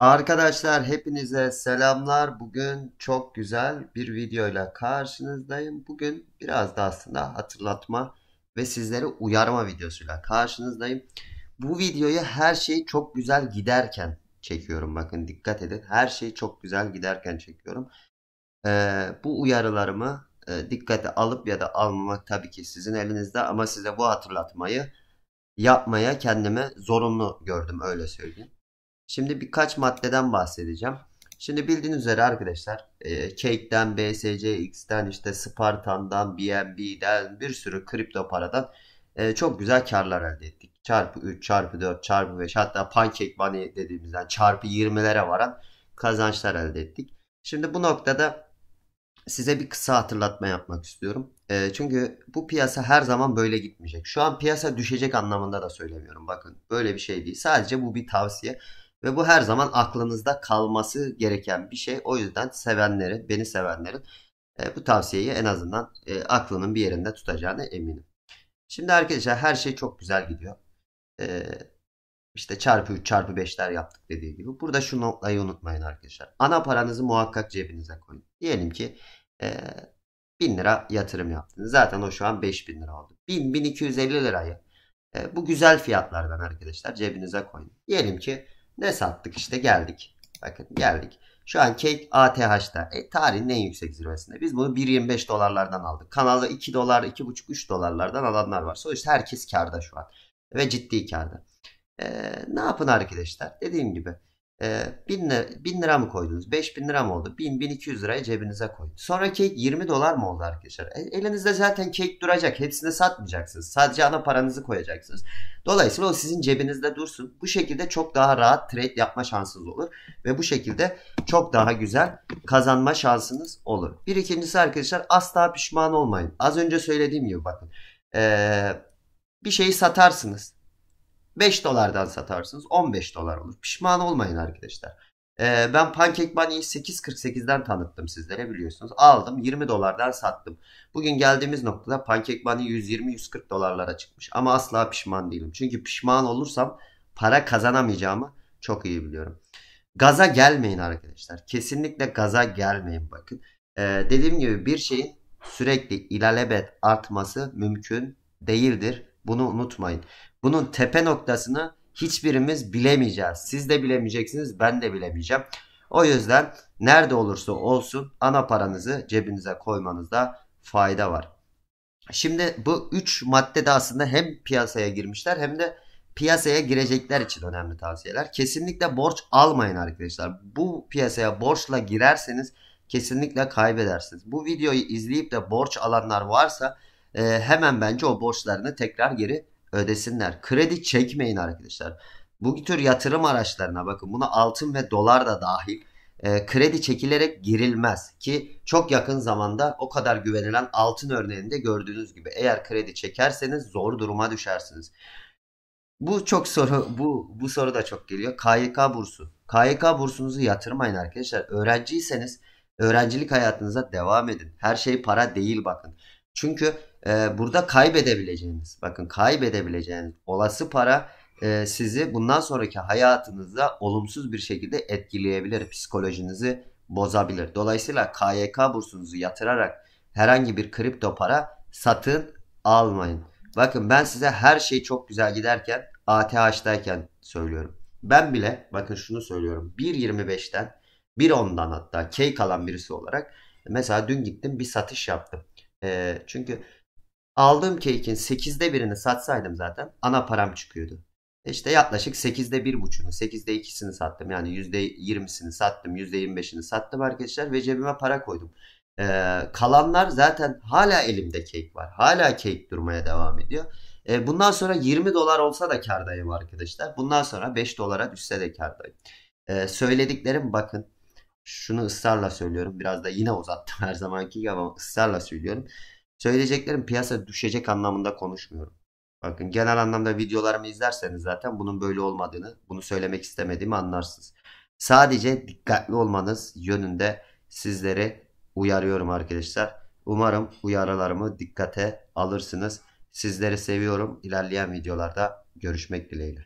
Arkadaşlar hepinize selamlar. Bugün çok güzel bir videoyla karşınızdayım. Bugün biraz da aslında hatırlatma ve sizlere uyarma videosuyla karşınızdayım. Bu videoyu her şey çok güzel giderken çekiyorum. Bakın dikkat edin. Her şey çok güzel giderken çekiyorum. Ee, bu uyarılarımı e, dikkate alıp ya da almamak tabii ki sizin elinizde ama size bu hatırlatmayı yapmaya kendimi zorunlu gördüm öyle söyleyeyim. Şimdi birkaç maddeden bahsedeceğim. Şimdi bildiğiniz üzere arkadaşlar e, Cake'den, BSCX'den, işte Spartan'dan, BNB'den bir sürü kripto paradan e, çok güzel karlar elde ettik. Çarpı 3, çarpı 4, çarpı 5 hatta pancake money dediğimizden çarpı 20'lere varan kazançlar elde ettik. Şimdi bu noktada size bir kısa hatırlatma yapmak istiyorum. E, çünkü bu piyasa her zaman böyle gitmeyecek. Şu an piyasa düşecek anlamında da söylemiyorum. Bakın böyle bir şey değil. Sadece bu bir tavsiye. Ve bu her zaman aklınızda kalması gereken bir şey. O yüzden sevenlerin, beni sevenlerin e, bu tavsiyeyi en azından e, aklının bir yerinde tutacağına eminim. Şimdi arkadaşlar her şey çok güzel gidiyor. E, işte çarpı 3 çarpı 5'ler yaptık dediği gibi. Burada şu noktayı unutmayın arkadaşlar. Ana paranızı muhakkak cebinize koyun. Diyelim ki e, 1000 lira yatırım yaptınız. Zaten o şu an 5000 lira oldu. 1000 1250 lirayı e, bu güzel fiyatlardan arkadaşlar cebinize koyun. Diyelim ki ne sattık işte geldik. Bakın geldik. Şu an Cake ATH'da. E, tarihin en yüksek zirvesinde. Biz bunu 1.25 dolarlardan aldık. Kanalda 2 dolar, 2.5-3 dolarlardan alanlar var. Sonuçta herkes karda şu an. Ve ciddi karda. E, ne yapın arkadaşlar? Dediğim gibi e, lira, lira mı koydunuz? 5000 lira mı oldu? 1000-1200 lirayı cebinize koyun. Sonra kek 20 dolar mı oldu arkadaşlar? E, elinizde zaten kek duracak. Hepsini satmayacaksınız. Sadece ana paranızı koyacaksınız. Dolayısıyla o sizin cebinizde dursun. Bu şekilde çok daha rahat trade yapma şansınız olur. Ve bu şekilde çok daha güzel kazanma şansınız olur. Bir ikincisi arkadaşlar asla pişman olmayın. Az önce söylediğim gibi bakın. Ee, bir şeyi satarsınız 5 dolardan satarsınız 15 dolar olur. Pişman olmayın arkadaşlar. Ee, ben Pancake Bunny'yi 8.48'den tanıttım sizlere biliyorsunuz. Aldım 20 dolardan sattım. Bugün geldiğimiz noktada Pancake Bunny 120-140 dolarlara çıkmış. Ama asla pişman değilim. Çünkü pişman olursam para kazanamayacağımı çok iyi biliyorum. Gaza gelmeyin arkadaşlar. Kesinlikle gaza gelmeyin bakın. Ee, dediğim gibi bir şeyin sürekli ilalebet artması mümkün değildir. Bunu unutmayın. Bunun tepe noktasını hiçbirimiz bilemeyeceğiz. Siz de bilemeyeceksiniz, ben de bilemeyeceğim. O yüzden nerede olursa olsun ana paranızı cebinize koymanızda fayda var. Şimdi bu 3 madde de aslında hem piyasaya girmişler hem de piyasaya girecekler için önemli tavsiyeler. Kesinlikle borç almayın arkadaşlar. Bu piyasaya borçla girerseniz kesinlikle kaybedersiniz. Bu videoyu izleyip de borç alanlar varsa e, hemen bence o borçlarını tekrar geri ödesinler. Kredi çekmeyin arkadaşlar. Bu tür yatırım araçlarına bakın buna altın ve dolar da dahil e, kredi çekilerek girilmez ki çok yakın zamanda o kadar güvenilen altın örneğinde gördüğünüz gibi eğer kredi çekerseniz zor duruma düşersiniz. Bu çok soru bu bu soru da çok geliyor. KYK bursu. KYK bursunuzu yatırmayın arkadaşlar. Öğrenciyseniz öğrencilik hayatınıza devam edin. Her şey para değil bakın. Çünkü e, burada kaybedebileceğiniz, bakın kaybedebileceğiniz olası para e, sizi bundan sonraki hayatınızda olumsuz bir şekilde etkileyebilir, psikolojinizi bozabilir. Dolayısıyla KYK bursunuzu yatırarak herhangi bir kripto para satın almayın. Bakın ben size her şey çok güzel giderken ATH'dayken söylüyorum. Ben bile bakın şunu söylüyorum. 1.25'ten 1.10'dan hatta keyif kalan birisi olarak mesela dün gittim bir satış yaptım. E, çünkü Aldığım keykin 8'de birini satsaydım zaten ana param çıkıyordu. İşte yaklaşık 8'de 1.5'unu, 8'de 2'sini sattım. Yani %20'sini sattım, %25'ini sattım arkadaşlar ve cebime para koydum. Ee, kalanlar zaten hala elimde kek var. Hala kek durmaya devam ediyor. Ee, bundan sonra 20 dolar olsa da kardayım arkadaşlar. Bundan sonra 5 dolara düşse de kardayım. Ee, söylediklerim bakın şunu ısrarla söylüyorum. Biraz da yine uzattım her zamanki gibi ama ısrarla söylüyorum. Söyleyeceklerim piyasa düşecek anlamında konuşmuyorum. Bakın genel anlamda videolarımı izlerseniz zaten bunun böyle olmadığını, bunu söylemek istemediğimi anlarsınız. Sadece dikkatli olmanız yönünde sizlere uyarıyorum arkadaşlar. Umarım uyarılarımı dikkate alırsınız. Sizleri seviyorum. İlerleyen videolarda görüşmek dileğiyle.